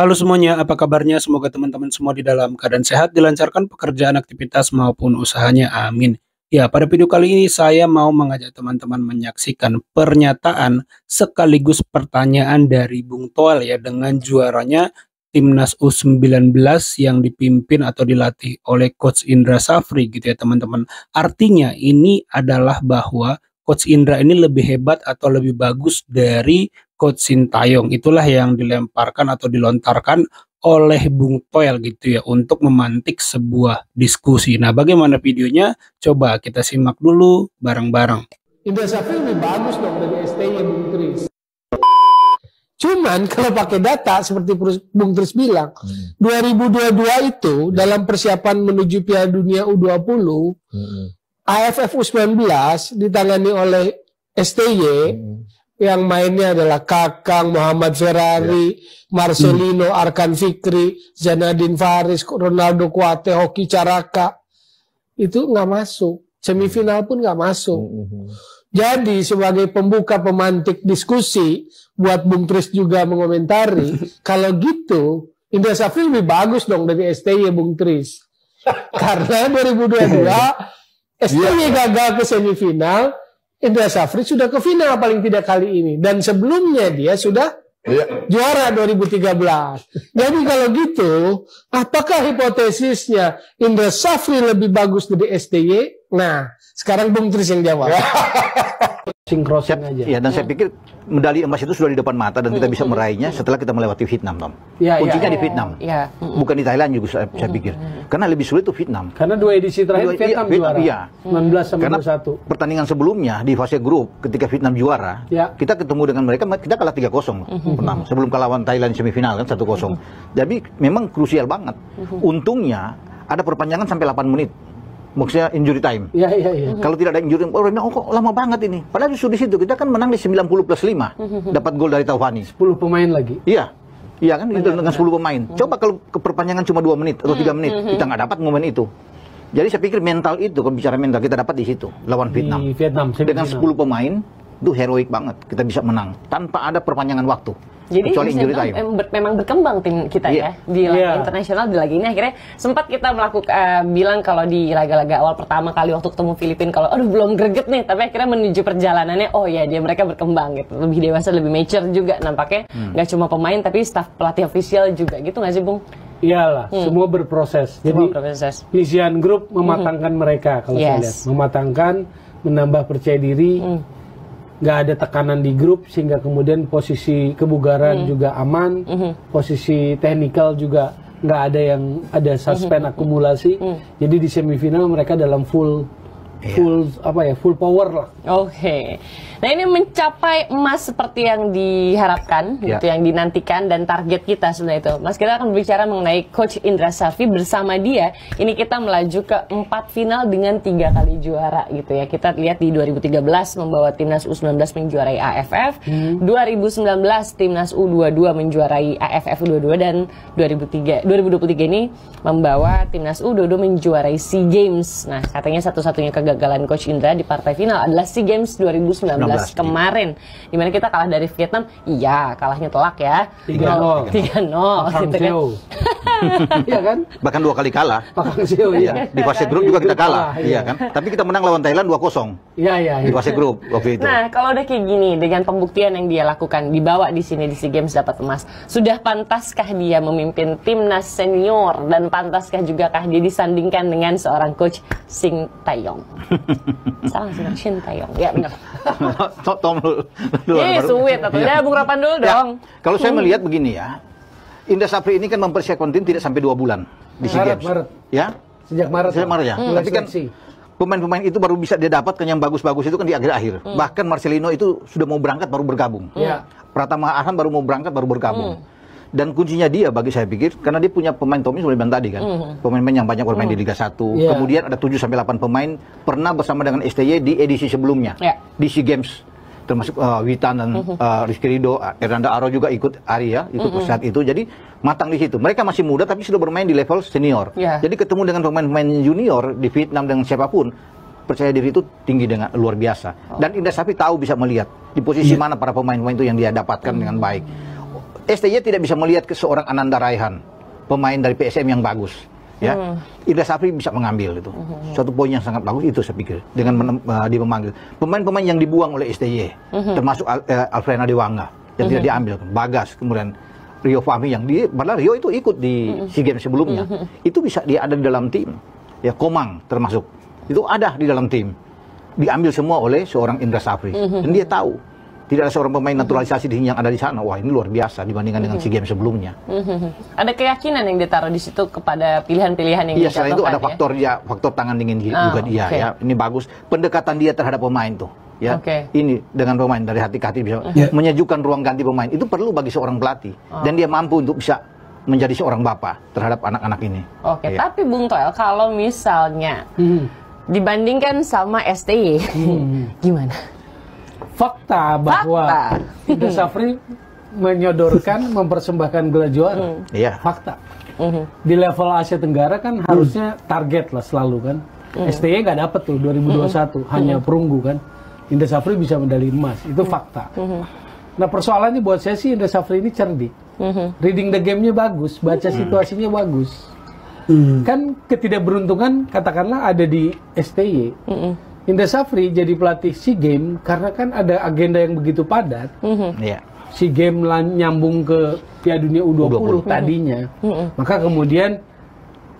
Halo semuanya, apa kabarnya? Semoga teman-teman semua di dalam keadaan sehat, dilancarkan pekerjaan, aktivitas, maupun usahanya. Amin. Ya, pada video kali ini saya mau mengajak teman-teman menyaksikan pernyataan sekaligus pertanyaan dari Bung Toel ya dengan juaranya Timnas U19 yang dipimpin atau dilatih oleh Coach Indra Safri gitu ya teman-teman. Artinya ini adalah bahwa Coach Indra ini lebih hebat atau lebih bagus dari Coach Sintayong. Itulah yang dilemparkan atau dilontarkan oleh Bung Toel gitu ya untuk memantik sebuah diskusi. Nah, bagaimana videonya? Coba kita simak dulu bareng-bareng. Indosafri lebih bagus dong dari STY Bung Tris. Cuman kalau pakai data seperti Bung Tris bilang, hmm. 2022 itu hmm. dalam persiapan menuju Piala Dunia U20, hmm. AFF U19 ditangani oleh STY, hmm yang mainnya adalah Kakang, Muhammad Ferrari, yeah. Marcelino, hmm. Arkan Fikri, Zanadin Faris, Ronaldo Kuate, Hoki Caraka. Itu nggak masuk. Semifinal pun nggak masuk. Hmm. Jadi sebagai pembuka pemantik diskusi buat Bung Tris juga mengomentari, kalau gitu Indra Indosafri lebih bagus dong dari STY Bung Tris. Karena 2022 iya. STY gagal ke semifinal, Indra Safri sudah ke final paling tidak kali ini dan sebelumnya dia sudah ya. juara 2013. Jadi kalau gitu, apakah hipotesisnya Indra Safri lebih bagus dari STY? Nah, sekarang Bung Tris yang jawab. crossing crossing Siap, aja. Ya, dan ya. saya pikir medali emas itu sudah di depan mata dan kita bisa meraihnya setelah kita melewati Vietnam, Tom. Ya, Kuncinya ya, di iya, Vietnam. Ya. Bukan di Thailand juga saya, saya pikir. Karena lebih sulit itu Vietnam. Karena dua edisi terakhir dua, iya, Vietnam, Vietnam juara. Iya. 19 sama Karena 21. pertandingan sebelumnya di fase grup ketika Vietnam juara, ya. kita ketemu dengan mereka kita kalah 3-0 mm-hmm. pernah mm-hmm. sebelum kalawan Thailand semifinal kan 1-0. Mm-hmm. Jadi memang krusial banget. Untungnya ada perpanjangan sampai 8 menit maksudnya injury time. Iya, iya, iya. Kalau tidak ada injury time, oh, bilang, oh kok lama banget ini. Padahal justru di situ kita kan menang di 90 plus 5, mhm. dapat gol dari Taufani. 10 pemain lagi. Iya. Iya kan itu dengan 10 pemain. Mhm. Coba kalau keperpanjangan cuma 2 menit atau 3 menit, kita nggak dapat momen itu. Jadi saya pikir mental itu, kalau bicara mental kita dapat di situ lawan di Vietnam. Vietnam dengan 10 pemain itu heroik banget kita bisa menang tanpa ada perpanjangan waktu. Jadi kecuali injury time. memang berkembang tim kita yeah. ya di laga iya. yeah. internasional di laga ini akhirnya sempat kita melakukan uh, bilang kalau di laga-laga awal pertama kali waktu ketemu Filipina kalau aduh belum greget nih tapi akhirnya menuju perjalanannya oh ya dia mereka berkembang gitu lebih dewasa lebih mature juga nampaknya hmm. nggak hmm. cuma pemain tapi staf pelatih ofisial juga gitu nggak sih Bung? Iyalah, hmm. semua berproses. Jadi Lisian Group mematangkan hmm. mereka kalau yes. saya lihat, mematangkan, menambah percaya diri. Hmm nggak ada tekanan di grup sehingga kemudian posisi kebugaran hmm. juga aman, hmm. posisi teknikal juga nggak ada yang ada suspend hmm. akumulasi. Hmm. Jadi di semifinal mereka dalam full Iya. full apa ya full power lah. Oke. Okay. Nah ini mencapai emas seperti yang diharapkan, yeah. gitu yang dinantikan dan target kita sebenarnya itu. Mas kita akan berbicara mengenai Coach Indra Safi bersama dia. Ini kita melaju ke empat final dengan tiga kali juara gitu ya. Kita lihat di 2013 membawa timnas U19 menjuarai AFF, hmm. 2019 timnas U22 menjuarai AFF U22 dan 2003 2023 ini membawa timnas U22 menjuarai SEA Games. Nah katanya satu-satunya kegagalan kegagalan Coach Indra di partai final adalah SEA Games 2019 19, iya. kemarin. Iya. Dimana kita kalah dari Vietnam, iya kalahnya telak ya. 3-0. 3-0 gitu kan. iya kan? Bahkan dua kali kalah. Bahkan iya. iya. Di fase grup juga kita kalah, iya, iya. kan? Tapi kita menang lawan Thailand 2-0. Iya, iya, iya. Di fase grup waktu itu. Nah, kalau udah kayak gini dengan pembuktian yang dia lakukan dibawa di sini di SEA Games dapat emas, sudah pantaskah dia memimpin timnas senior dan pantaskah juga kah dia disandingkan dengan seorang coach Sing Taeyong? Salah sudah cinta Ya benar. Tom lu. Iya, atau iya. Ya, Bung Rapan dulu ya, dong. Kalau saya hmm. melihat begini ya, Indah Sapri ini kan mempersiapkan tim tidak sampai dua bulan di SEA Games. Maret, Ya? Sejak Maret. Sejak Maret ya. Hmm. Tapi kan pemain-pemain itu baru bisa dia dapatkan yang bagus-bagus itu kan di akhir-akhir. Hmm. Bahkan Marcelino itu sudah mau berangkat baru bergabung. Yeah. Pratama Arhan baru mau berangkat baru bergabung. Hmm dan kuncinya dia bagi saya pikir karena dia punya pemain Tommy sebelumnya tadi kan pemain mhm. pemain-pemain yang banyak bermain mm. di mhm. Liga 1 yeah. kemudian ada 7 sampai 8 pemain pernah bersama dengan STY di edisi sebelumnya yeah. di SEA Games termasuk uh, Witan dan mm-hmm. uh, Rizky Rido Erlanda Aro juga ikut Arya ya ikut mm-hmm. saat itu jadi matang di situ mereka masih muda tapi sudah bermain di level senior yeah. jadi ketemu dengan pemain-pemain junior di Vietnam dengan siapapun percaya diri itu tinggi dengan luar biasa dan oh. Indra Sapi tahu bisa melihat di posisi yeah. mana para pemain-pemain itu yang dia dapatkan mm-hmm. dengan baik STJ tidak bisa melihat ke seorang Ananda Raihan, pemain dari PSM yang bagus. Ya, hmm. Ida Safri bisa mengambil itu. Hmm. Suatu poin yang sangat bagus itu saya pikir dengan uh, eh, dia memanggil pemain-pemain yang dibuang oleh STJ, hmm. termasuk Al, uh, eh, Alfreda Dewanga yang hmm. tidak diambil, Bagas kemudian Rio Fahmi yang di padahal Rio itu ikut di hmm. SEA Games sebelumnya. Hmm. Itu bisa dia ada di dalam tim. Ya Komang termasuk. Itu ada di dalam tim. Diambil semua oleh seorang Indra Safri. Hmm. Dan dia tahu tidak ada seorang pemain naturalisasi di yang ada di sana. Wah, ini luar biasa dibandingkan dengan hmm. si game sebelumnya. Hmm, hmm, ada keyakinan yang ditaruh di situ kepada pilihan-pilihan yang Iya, selain itu ada ya? faktor dia, faktor tangan dingin oh, juga dia okay. ya. Ini bagus pendekatan dia terhadap pemain tuh. Ya, okay. ini dengan pemain dari hati ke hati bisa yeah. menyejukkan ruang ganti pemain itu perlu bagi seorang pelatih oh. dan dia mampu untuk bisa menjadi seorang bapak terhadap anak-anak ini. Oke, okay, ya. tapi Bung Toel kalau misalnya hmm. dibandingkan sama STY, hmm. gimana? fakta bahwa Fakta. Safri menyodorkan mempersembahkan gelar juara. Hmm. Iya. Fakta. Hmm. Di level Asia Tenggara kan hmm. harusnya target lah selalu kan. STY nggak dapet tuh 2021 hanya perunggu kan. Indra Safri bisa medali emas itu fakta. Nah persoalannya buat saya sih Indra Safri ini cerdik, reading the game-nya bagus, baca situasinya bagus. Kan ketidakberuntungan katakanlah ada di STY Indra Safri jadi pelatih SEA Game karena kan ada agenda yang begitu padat. Mm -hmm. yeah. SEA Game nyambung ke Piala Dunia U20, U20. tadinya. Mm -hmm. Maka kemudian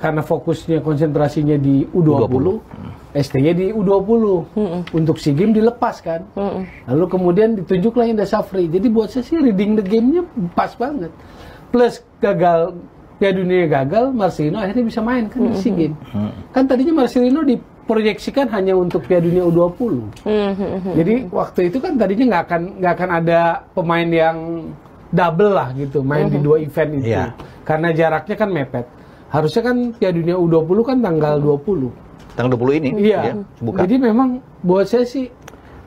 karena fokusnya konsentrasinya di U20, U20. STY di U20. Mm -hmm. Untuk SEA Game dilepas kan. Mm -hmm. Lalu kemudian ditunjuklah Indra Safri. Jadi buat saya sih reading the game-nya pas banget. Plus gagal Piala Dunia gagal, Marcelino akhirnya bisa main kan mm -hmm. SEA Game. Mm -hmm. Kan tadinya Marcelino di diproyeksikan hanya untuk Piala Dunia U20. Mm-hmm. Jadi waktu itu kan tadinya nggak akan nggak akan ada pemain yang double lah gitu main di mm-hmm. dua event itu. Yeah. Karena jaraknya kan mepet. Harusnya kan Piala Dunia U20 kan tanggal 20. Mm-hmm. Tanggal 20 ini. Iya. iya Jadi memang buat saya sih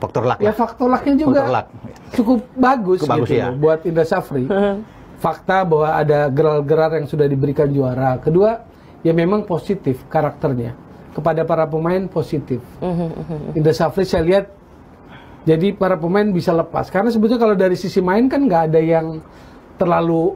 faktor luck. Ya, faktor lucknya juga faktor luck. cukup bagus cukup gitu bagus, ya. buat Indra Safri. Fakta bahwa ada geral-geral yang sudah diberikan juara. Kedua, ya memang positif karakternya kepada para pemain positif. Mhm, mhm, mhm. Indra Safri saya lihat jadi para pemain bisa lepas karena sebetulnya kalau dari sisi main kan nggak ada yang terlalu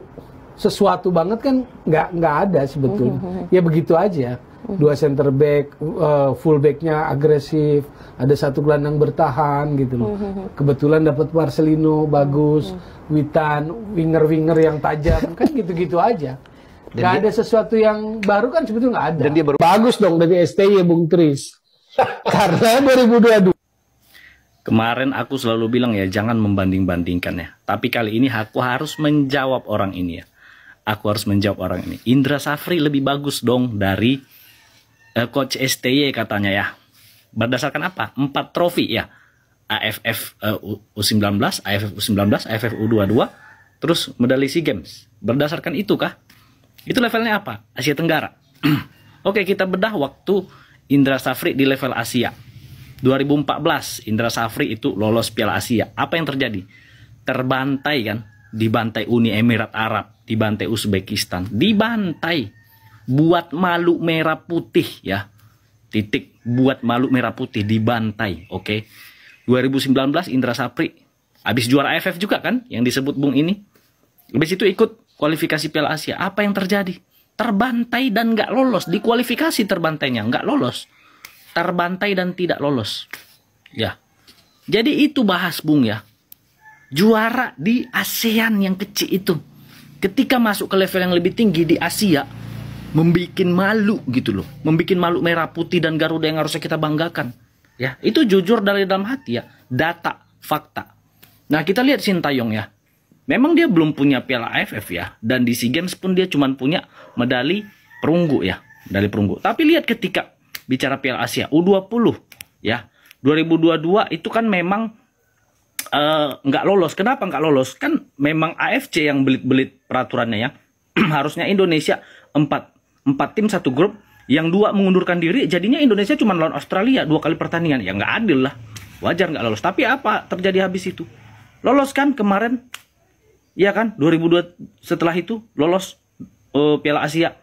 sesuatu banget kan nggak nggak ada sebetulnya. Ya begitu aja. Dua center back, uh, full backnya agresif, ada satu gelandang bertahan gitu loh. Kebetulan dapat Marcelino bagus, Witan, winger-winger yang tajam kan gitu-gitu aja. Dan gak dia, ada sesuatu yang baru kan sebetulnya nggak ada. Dan dia baru. Bagus dong dari STY ya, Bung Tris. Karena 2022. Kemarin aku selalu bilang ya jangan membanding-bandingkan ya. Tapi kali ini aku harus menjawab orang ini ya. Aku harus menjawab orang ini. Indra Safri lebih bagus dong dari uh, coach STY katanya ya. Berdasarkan apa? empat trofi ya. AFF uh, U19, AFF U19, AFF U22, terus medali SEA Games. Berdasarkan itu kah? Itu levelnya apa? Asia Tenggara. Oke, kita bedah waktu Indra Safri di level Asia. 2014 Indra Safri itu lolos Piala Asia. Apa yang terjadi? Terbantai kan? Dibantai Uni Emirat Arab, dibantai Uzbekistan, dibantai. Buat malu merah putih ya. Titik buat malu merah putih dibantai, oke. 2019 Indra Safri habis juara AFF juga kan yang disebut Bung ini. Habis itu ikut kualifikasi Piala Asia. Apa yang terjadi? Terbantai dan nggak lolos. Di kualifikasi terbantainya, nggak lolos. Terbantai dan tidak lolos. Ya. Jadi itu bahas Bung ya. Juara di ASEAN yang kecil itu. Ketika masuk ke level yang lebih tinggi di Asia, membuat malu gitu loh. membuat malu merah putih dan Garuda yang harusnya kita banggakan. Ya, itu jujur dari dalam hati ya. Data, fakta. Nah, kita lihat Sintayong ya. Memang dia belum punya Piala AFF ya dan di SEA Games pun dia cuma punya medali perunggu ya, medali perunggu. Tapi lihat ketika bicara Piala Asia U20 ya. 2022 itu kan memang eh, nggak uh, lolos. Kenapa nggak lolos? Kan memang AFC yang belit-belit peraturannya ya. Harusnya Indonesia 4 4 tim satu grup, yang dua mengundurkan diri, jadinya Indonesia cuma lawan Australia dua kali pertandingan. Ya nggak adil lah. Wajar nggak lolos. Tapi apa terjadi habis itu? Lolos kan kemarin Iya kan? 2002 setelah itu lolos uh, Piala Asia.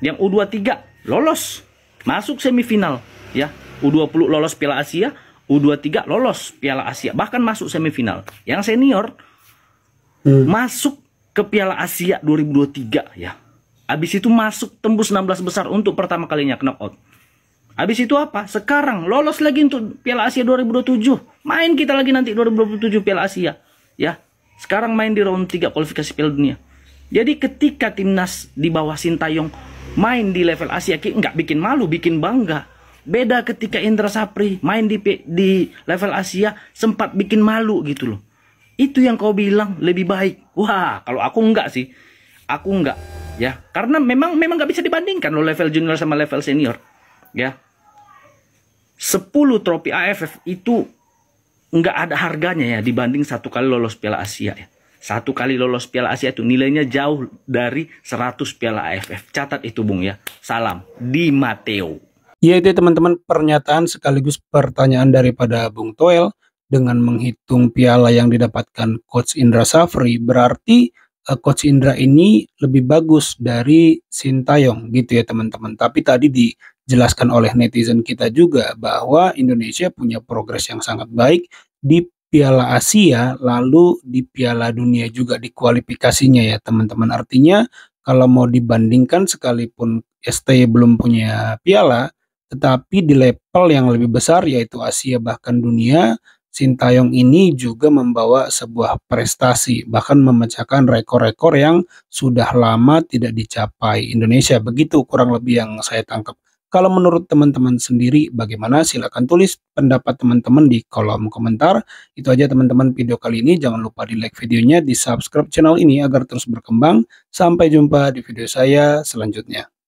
Yang U23 lolos masuk semifinal ya. U20 lolos Piala Asia, U23 lolos Piala Asia, bahkan masuk semifinal. Yang senior hmm. masuk ke Piala Asia 2023 ya. Habis itu masuk tembus 16 besar untuk pertama kalinya knockout. Habis itu apa? Sekarang lolos lagi untuk Piala Asia 2027. Main kita lagi nanti 2027 Piala Asia. Ya, sekarang main di round 3 kualifikasi Piala Dunia. Jadi ketika timnas di bawah Sintayong main di level Asia Ki nggak bikin malu, bikin bangga. Beda ketika Indra Sapri main di di level Asia sempat bikin malu gitu loh. Itu yang kau bilang lebih baik. Wah, kalau aku nggak sih. Aku nggak ya. Karena memang memang nggak bisa dibandingkan loh level junior sama level senior. Ya. 10 trofi AFF itu nggak ada harganya ya dibanding satu kali lolos Piala Asia ya. Satu kali lolos Piala Asia itu nilainya jauh dari 100 Piala AFF. Catat itu Bung ya. Salam di Mateo. Iya, ya itu teman-teman pernyataan sekaligus pertanyaan daripada Bung Toel dengan menghitung piala yang didapatkan Coach Indra Safri berarti eh, Coach Indra ini lebih bagus dari Sintayong gitu ya teman-teman. Tapi tadi di dijelaskan oleh netizen kita juga bahwa Indonesia punya progres yang sangat baik di Piala Asia lalu di Piala Dunia juga di kualifikasinya ya teman-teman. Artinya kalau mau dibandingkan sekalipun STY belum punya piala tetapi di level yang lebih besar yaitu Asia bahkan dunia Sintayong ini juga membawa sebuah prestasi, bahkan memecahkan rekor-rekor yang sudah lama tidak dicapai Indonesia. Begitu kurang lebih yang saya tangkap kalau menurut teman-teman sendiri bagaimana silahkan tulis pendapat teman-teman di kolom komentar. Itu aja teman-teman video kali ini. Jangan lupa di like videonya, di subscribe channel ini agar terus berkembang. Sampai jumpa di video saya selanjutnya.